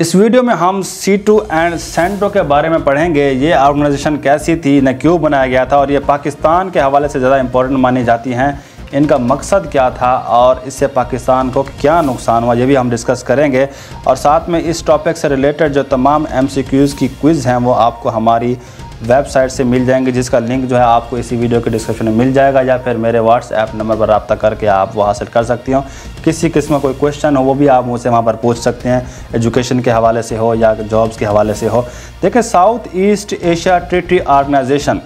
इस वीडियो में हम सी टू एंड सेंटो के बारे में पढ़ेंगे ये ऑर्गेनाइजेशन कैसी थी न क्यों बनाया गया था और ये पाकिस्तान के हवाले से ज़्यादा इम्पोर्टेंट मानी जाती हैं इनका मकसद क्या था और इससे पाकिस्तान को क्या नुकसान हुआ ये भी हम डिस्कस करेंगे और साथ में इस टॉपिक से रिलेटेड जो तमाम एम की क्विज़ हैं वो आपको हमारी वेबसाइट से मिल जाएंगे जिसका लिंक जो है आपको इसी वीडियो के डिस्क्रिप्शन में मिल जाएगा या फिर मेरे व्हाट्सएप नंबर पर रबा करके आप वो हासिल कर सकती हो किसी किस्म का कोई क्वेश्चन हो वो भी आप मुझसे वहाँ पर पूछ सकते हैं एजुकेशन के हवाले से हो या जॉब्स के हवाले से हो देखिए south east Asia treaty organization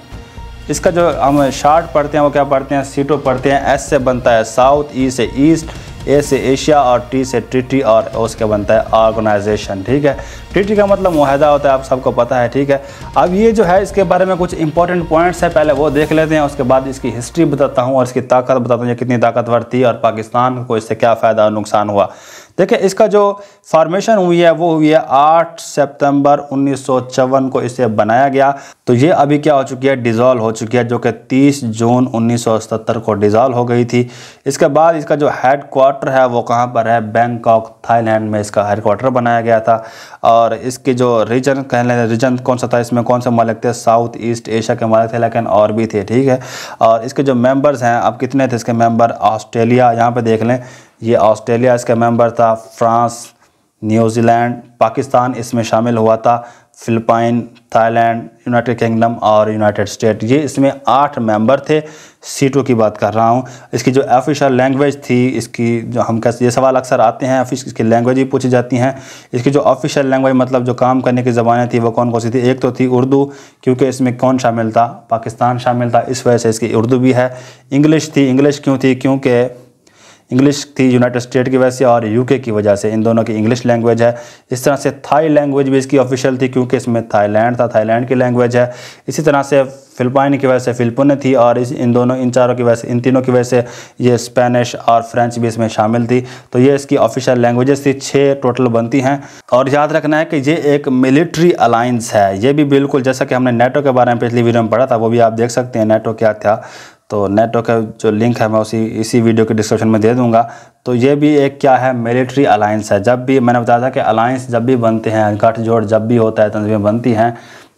इसका जो हम शार्ट पढ़ते हैं वो क्या पढ़ते हैं सीटों पढ़ते हैं एस से बनता है साउथ ईस्ट ईस्ट ए से एशिया और टी से ट्रिटी और उसके बनता है ऑर्गेनाइजेशन ठीक है ट्रिटी का मतलब माहदा होता है आप सबको पता है ठीक है अब ये जो है इसके बारे में कुछ इंपॉर्टेंट पॉइंट्स है पहले वो देख लेते हैं उसके बाद इसकी हिस्ट्री बताता हूँ और इसकी ताकत बताता हूँ कितनी ताकतवर थी और पाकिस्तान को इससे क्या फ़ायदा और नुकसान हुआ देखिए इसका जो फॉर्मेशन हुई है वो हुई है 8 सितंबर उन्नीस को इसे बनाया गया तो ये अभी क्या हो चुकी है डिज़ोल्व हो चुकी है जो कि 30 जून 1977 को डिजॉल्व हो गई थी इसके बाद इसका जो हेड क्वार्टर है वो कहाँ पर है बैंकॉक थाईलैंड में इसका हेड क्वार्टर बनाया गया था और इसके जो रीजन कह लें रीजन कौन सा था इसमें कौन से मालिक थे साउथ ईस्ट एशिया के मालिक थे लेकिन और भी थे ठीक है और इसके जो मेम्बर्स हैं अब कितने थे इसके मेम्बर ऑस्ट्रेलिया यहाँ पर देख लें ये ऑस्ट्रेलिया इसका मेंबर था फ्रांस न्यूजीलैंड पाकिस्तान इसमें शामिल हुआ था फिलिपाइन थाईलैंड यूनाइटेड किंगडम और यूनाइटेड स्टेट ये इसमें आठ मेंबर थे सीटों की बात कर रहा हूँ इसकी जो ऑफिशियल लैंग्वेज थी इसकी जो हम कह ये सवाल अक्सर आते हैं इसकी लैंग्वेज ही पूछी जाती हैं इसकी जो ऑफिशियल लैंग्वेज मतलब जो काम करने की ज़बानें थी वो कौन कौन सी थी एक तो थी उर्दू क्योंकि इसमें कौन शामिल था पाकिस्तान शामिल था इस वजह से इसकी उर्दू भी है इंग्लिश थी इंग्लिश क्यों थी क्योंकि इंग्लिश थी यूनाइटेड स्टेट की वजह से और यूके की वजह से इन दोनों की इंग्लिश लैंग्वेज है इस तरह से थाई लैंग्वेज भी इसकी ऑफिशियल थी क्योंकि इसमें थाईलैंड था थाईलैंड की लैंग्वेज है इसी तरह से फिलिपाइन की वजह से फिलिपिन थी और इस इन दोनों इन चारों की वजह से इन तीनों की वजह से ये स्पेनिश और फ्रेंच भी इसमें शामिल थी तो ये इसकी ऑफिशियल लैंग्वेजेस थी छः टोटल बनती हैं और याद रखना है कि ये एक मिलिट्री अलाइंस है ये भी बिल्कुल जैसा कि हमने नेटो के बारे में पिछली वीडियो में पढ़ा था वो भी आप देख सकते हैं नेटो क्या था तो नेटवर्क का जो लिंक है मैं उसी इसी वीडियो के डिस्क्रिप्शन में दे दूंगा तो ये भी एक क्या है मिलिट्री अलायंस है जब भी मैंने बताया था कि अलायंस जब भी बनते हैं गठजोड़ जब भी होता है तंजीमें बनती हैं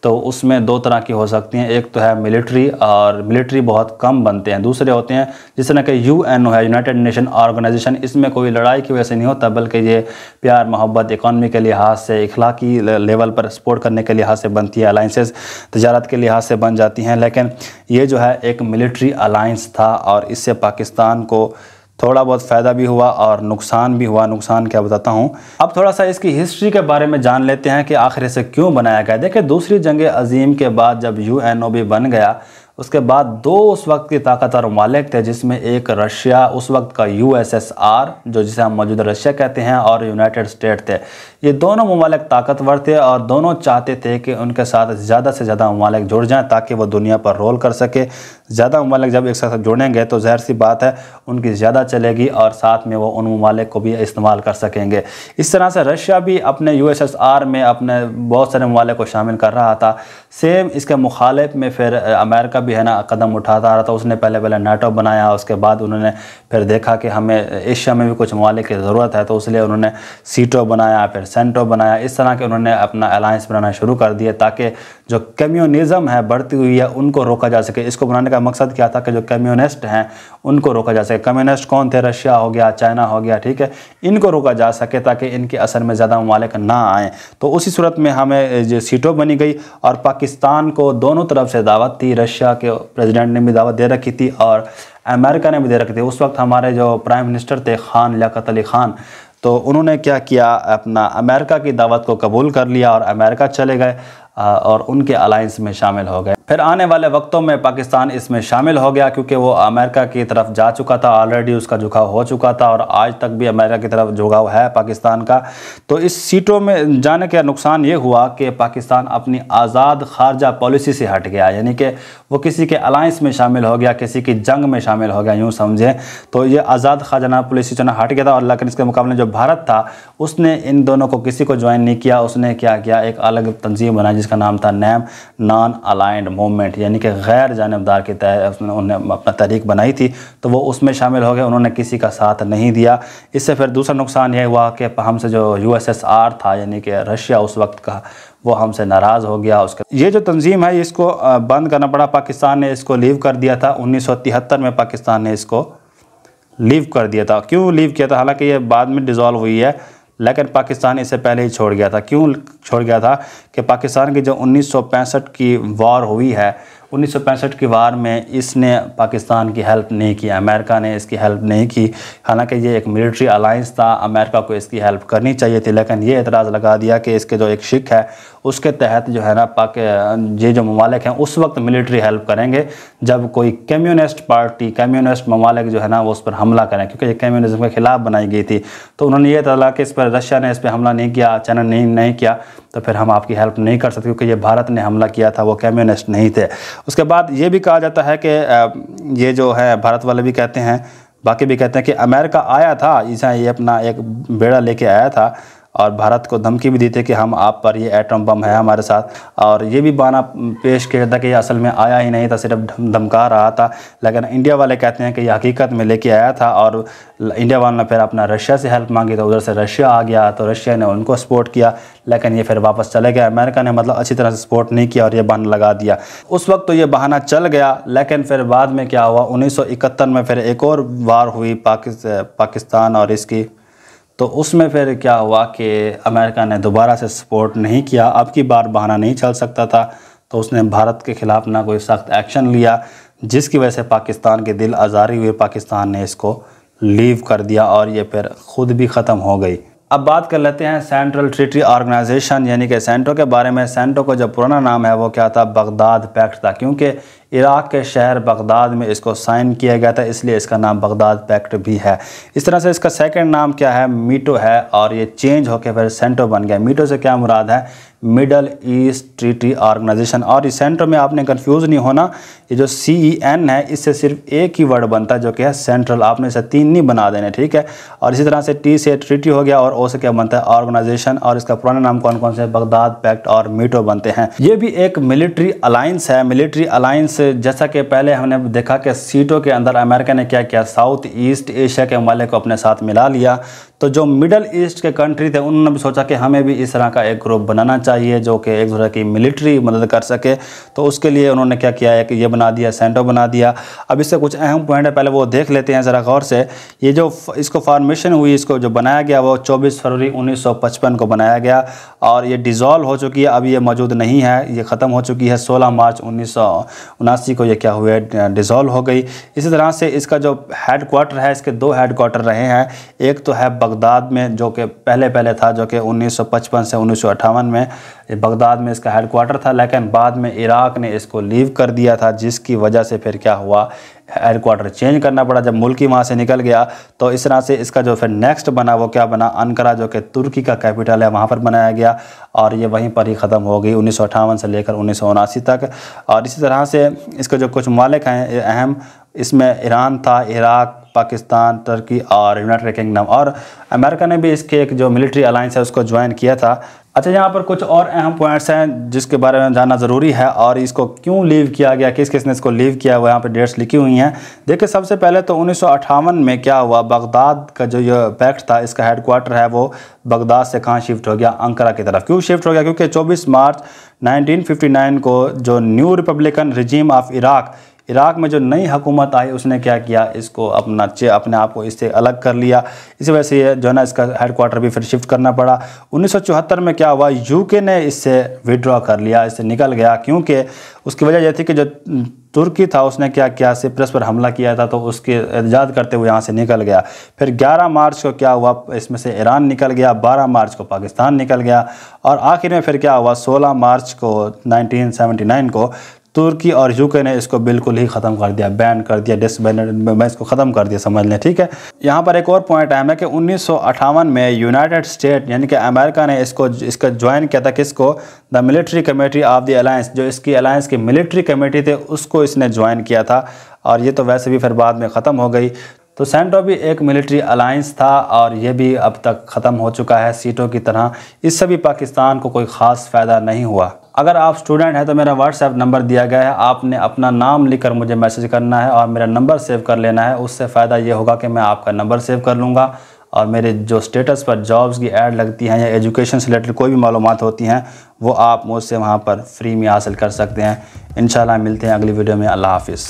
तो उसमें दो तरह की हो सकती हैं एक तो है मिलिट्री और मिलिट्री बहुत कम बनते हैं दूसरे होते हैं जिस तरह के यू एन ओ है यूनाइटेड नेशन ऑर्गेनाइजेशन इसमें कोई लड़ाई की वजह से नहीं होता बल्कि ये प्यार मोहब्बत इकानमी के लिहाज से इखलाकी लेवल पर सपोर्ट करने के लिहाज से बनती है अलाइंसेज तजारत के लिहाज से बन जाती हैं लेकिन ये जो है एक मिलिट्री अलाइंस था और इससे पाकिस्तान को थोड़ा बहुत फ़ायदा भी हुआ और नुकसान भी हुआ नुकसान क्या बताता हूँ अब थोड़ा सा इसकी हिस्ट्री के बारे में जान लेते हैं कि आखिर इसे क्यों बनाया गया देखिए दूसरी जंग अजीम के बाद जब यू भी बन गया उसके बाद दो उस वक्त की ताकतवर मालिक थे जिसमें एक रशिया उस वक्त का यू जो जिसे हम मौजूदा रशिया कहते हैं और यूनाइटेड स्टेट थे ये दोनों ममालिक ताकतवर थे और दोनों चाहते थे कि उनके साथ ज़्यादा से ज़्यादा ममालिक जुड़ जाएँ ताकि वो दुनिया पर रोल कर सके ज़्यादा ममालिक जब एक साथ जुड़ेंगे तो जहर सी बात है उनकी ज़्यादा चलेगी और साथ में वो उन ममालिक को भी इस्तेमाल कर सकेंगे इस तरह से रशिया भी अपने यू में अपने बहुत सारे ममालिक को शामिल कर रहा था सेम इसके मुखालिफ में फिर अमेरिका भी है ना कदम उठाता रहा था उसने पहले पहले नाटो बनाया उसके बाद उन्होंने फिर देखा कि हमें एशिया में भी कुछ ममालिक की ज़रूरत है तो इसलिए उन्होंने सीटो बनाया फिर सेंटो बनाया इस तरह के उन्होंने अपना अलायंस बनाना शुरू कर दिया ताकि जो कम्यूनिज़म है बढ़ती हुई है उनको रोका जा सके इसको बनाने का मकसद क्या था कि जो कम्यूनिस्ट हैं उनको रोका जा सके कम्युनिस्ट कौन थे रशिया हो गया चाइना हो गया ठीक है इनको रोका जा सके ताकि इनके असर में ज़्यादा ममालिक ना आएँ तो उसी सूरत में हमें जो सीटों बनी गई और पाकिस्तान को दोनों तरफ से दावत थी रशिया के प्रेसिडेंट ने भी दावत दे रखी थी और अमेरिका ने भी दे रखी थी उस वक्त हमारे जो प्राइम मिनिस्टर थे खान लियात अली खान तो उन्होंने क्या किया अपना अमेरिका की दावत को कबूल कर लिया और अमेरिका चले गए और उनके अलायंस में शामिल हो गए फिर आने वाले वक्तों में पाकिस्तान इसमें शामिल हो गया क्योंकि वो अमेरिका की तरफ जा चुका था ऑलरेडी उसका झुकाव हो चुका था और आज तक भी अमेरिका की तरफ झुकाव है पाकिस्तान का तो इस सीटों में जाने का नुकसान ये हुआ कि पाकिस्तान अपनी आज़ाद खारजा पॉलिसी से हट गया यानी कि वो किसी के अलायंस में शामिल हो गया किसी की जंग में शामिल हो गया यूँ समझें तो ये आज़ाद खारजाना पॉलिसी जो हट गया था और लेकिन इसके मुकाबले जो भारत था उसने इन दोनों को किसी को ज्वाइन नहीं किया उसने क्या किया एक अलग तंजीम बनाई जिसका नाम था नैम नॉन अलाइंड मोमेंट यानी कि गैर जानबदार के तहत उन्होंने अपना तहरीक बनाई थी तो वो उसमें शामिल हो गए उन्होंने किसी का साथ नहीं दिया इससे फिर दूसरा नुकसान यह हुआ कि हमसे जो यू था यानी कि रशिया उस वक्त का वो हमसे नाराज़ हो गया उसका ये जो तंजीम है इसको बंद करना पड़ा पाकिस्तान ने इसको लीव कर दिया था उन्नीस में पाकिस्तान ने इसको लीव कर दिया था क्यों लीव किया था हालांकि ये बाद में डिज़ोल्व हुई है लेकिन पाकिस्तान इसे पहले ही छोड़ गया था क्यों छोड़ गया था कि पाकिस्तान की जो उन्नीस की वार हुई है उन्नीस की वार में इसने पाकिस्तान की हेल्प नहीं की अमेरिका ने इसकी हेल्प नहीं की हालांकि ये एक मिलिट्री अलाइंस था अमेरिका को इसकी हेल्प करनी चाहिए थी लेकिन ये एतराज़ लगा दिया कि इसके जो एक शिक है उसके तहत जो है ना पाक ये जो ममालिक हैं उस वक्त मिलिट्री हेल्प करेंगे जब कोई कम्युनिस्ट पार्टी कम्युनिस्ट ममालिक जो है ना वो उस पर हमला करें क्योंकि ये कम्युनिज़म के ख़िलाफ़ बनाई गई थी तो उन्होंने ये तला कि इस पर रशिया ने इस पर हमला नहीं किया चाइना नहीं किया तो फिर हम आपकी हेल्प नहीं कर सकते क्योंकि ये भारत ने हमला किया था वो कम्युनिस्ट नहीं थे उसके बाद ये भी कहा जाता है कि ये जो है भारत वाले भी कहते हैं बाकी भी कहते हैं कि अमेरिका आया था जैसा ये अपना एक बेड़ा लेके आया था और भारत को धमकी भी दी थी कि हम आप पर ये एटम बम है हमारे साथ और ये भी बहाना पेश किया था कि ये असल में आया ही नहीं था सिर्फ धमका रहा था लेकिन इंडिया वाले कहते हैं कि ये हकीकत में लेके आया था और इंडिया वालों ने फिर अपना रशिया से हेल्प मांगी तो उधर से रशिया आ गया तो रशिया ने उनको सपोर्ट किया लेकिन ये फिर वापस चले गए अमेरिका ने मतलब अच्छी तरह से सपोर्ट नहीं किया और ये बहाना लगा दिया उस वक्त तो ये बहाना चल गया लेकिन फिर बाद में क्या हुआ 1971 में फिर एक और वार हुई पाकिस्तान और इसकी तो उसमें फिर क्या हुआ कि अमेरिका ने दोबारा से सपोर्ट नहीं किया अब की बार बहाना नहीं चल सकता था तो उसने भारत के ख़िलाफ़ ना कोई सख्त एक्शन लिया जिसकी वजह से पाकिस्तान के दिल आज़ारी हुए पाकिस्तान ने इसको लीव कर दिया और ये फिर ख़ुद भी ख़त्म हो गई अब बात कर लेते हैं सेंट्रल ट्रिटी ऑर्गेनाइजेशन यानी कि सेंटो के बारे में सेंटो का जो पुराना नाम है वो क्या था बगदाद पैक्ट था क्योंकि इराक़ के शहर बगदाद में इसको साइन किया गया था इसलिए इसका नाम बगदाद पैक्ट भी है इस तरह से इसका सेकंड नाम क्या है मीटो है और ये चेंज होकर फिर सेंटो बन गया मीटो से क्या मुराद है मिडल ईस्ट ट्रीटी ऑर्गेनाइजेशन और इस सेंटर में आपने कंफ्यूज नहीं होना ये जो सी ई एन है इससे सिर्फ एक ही वर्ड बनता है जो कि है सेंट्रल आपने इसे तीन नहीं बना देने ठीक है और इसी तरह से टी से ट्रीटी हो गया और ओ से क्या बनता है ऑर्गेनाइजेशन और इसका पुराना नाम कौन कौन से बगदाद पैक्ट और मीटो बनते हैं ये भी एक मिलिट्री अलायंस है मिलिट्री अलायंस जैसा कि पहले हमने देखा कि सीटों के अंदर अमेरिका ने क्या किया साउथ ईस्ट एशिया के ममालिक को अपने साथ मिला लिया तो जो मिडल ईस्ट के कंट्री थे उन्होंने भी सोचा कि हमें भी इस तरह का एक ग्रुप बनाना चाहिए चाहिए जो कि एक तरह की मिलिट्री मदद कर सके तो उसके लिए उन्होंने क्या किया है कि ये बना दिया सेंटो बना दिया अब इससे कुछ अहम पॉइंट है पहले वो देख लेते हैं ज़रा गौर से ये जो इसको फॉर्मेशन हुई इसको जो बनाया गया वो चौबीस फरवरी उन्नीस को बनाया गया और ये डिज़ोल्व हो चुकी है अब ये मौजूद नहीं है ये ख़त्म हो चुकी है सोलह मार्च उन्नीस को ये क्या हुआ डिज़ोल्व हो गई इसी तरह से इसका जो हेड क्वार्टर है इसके दो हेड क्वार्टर रहे हैं एक तो है बगदाद में जो कि पहले पहले था जो कि 1955 से उन्नीस में ये बगदाद में इसका हेडकोार्टर था लेकिन बाद में इराक ने इसको लीव कर दिया था जिसकी वजह से फिर क्या हुआ हेडकोार्टर चेंज करना पड़ा जब मुल्क ही वहाँ से निकल गया तो इस तरह से इसका जो फिर नेक्स्ट बना वो क्या बना अनकरा जो कि तुर्की का कैपिटल है वहाँ पर बनाया गया और ये वहीं पर ही ख़त्म हो गई उन्नीस से लेकर उन्नीस तक और इसी तरह से इसके जो कुछ मालिक हैं अहम इसमें ईरान था इराक पाकिस्तान तुर्की और यूनाइटेड किंगडम और अमेरिका ने भी इसके एक जो मिलिट्री अलाइंस है उसको ज्वाइन किया था अच्छा यहाँ पर कुछ और अहम पॉइंट्स हैं जिसके बारे में जानना ज़रूरी है और इसको क्यों लीव किया गया किस किसने इसको लीव किया हुआ यहाँ पर डेट्स लिखी हुई हैं देखिए सबसे पहले तो उन्नीस में क्या हुआ बगदाद का जो ये पैक्ट था इसका हेडक्वार्टर है वो बगदाद से कहाँ शिफ्ट हो गया अंकरा की तरफ क्यों शिफ्ट हो गया क्योंकि चौबीस मार्च 1959 को जो new republican regime of Iraq Iraq में जो नई हुकूमत आई उसने क्या किया इसको अपना चे अपने आप को इससे अलग कर लिया इसी वजह से जो है ना इसका हेडकोार्टर भी फिर शिफ्ट करना पड़ा उन्नीस में क्या हुआ यूके ने इससे विड्रॉ कर लिया इससे निकल गया क्योंकि उसकी वजह यह थी कि जो तुर्की था उसने क्या किया सिप्रस पर हमला किया था तो उसके ऐजाद करते हुए यहाँ से निकल गया फिर 11 मार्च को क्या हुआ इसमें से ईरान निकल गया 12 मार्च को पाकिस्तान निकल गया और आखिर में फिर क्या हुआ 16 मार्च को 1979 को तुर्की और यूके ने इसको बिल्कुल ही ख़त्म कर दिया बैन कर दिया डिसबैन मैं इसको ख़त्म कर दिया समझ लें ठीक है यहाँ पर एक और पॉइंट अहम है कि उन्नीस में यूनाइटेड स्टेट यानी कि अमेरिका ने इसको इसका ज्वाइन किया था किसको the military committee of the alliance जो इसकी अलायंस की मिलिट्री कमेटी थे उसको इसने ज्वाइन किया था और ये तो वैसे भी फिर बाद में ख़त्म हो गई तो सेंटो भी एक मिलिट्री अलायंस था और ये भी अब तक ख़त्म हो चुका है सीटों की तरह इससे भी पाकिस्तान को कोई ख़ास फ़ायदा नहीं हुआ अगर आप स्टूडेंट हैं तो मेरा व्हाट्सएप नंबर दिया गया है आपने अपना नाम लिखकर मुझे मैसेज करना है और मेरा नंबर सेव कर लेना है उससे फ़ायदा ये होगा कि मैं आपका नंबर सेव कर लूँगा और मेरे जो स्टेटस पर जॉब्स की एड लगती हैं या एजुकेशन से रिलेटेड कोई भी मालूम होती हैं वो आप मुझसे वहाँ पर फ्री में हासिल कर सकते हैं इन मिलते हैं अगली वीडियो में अल्लाह हाफिज़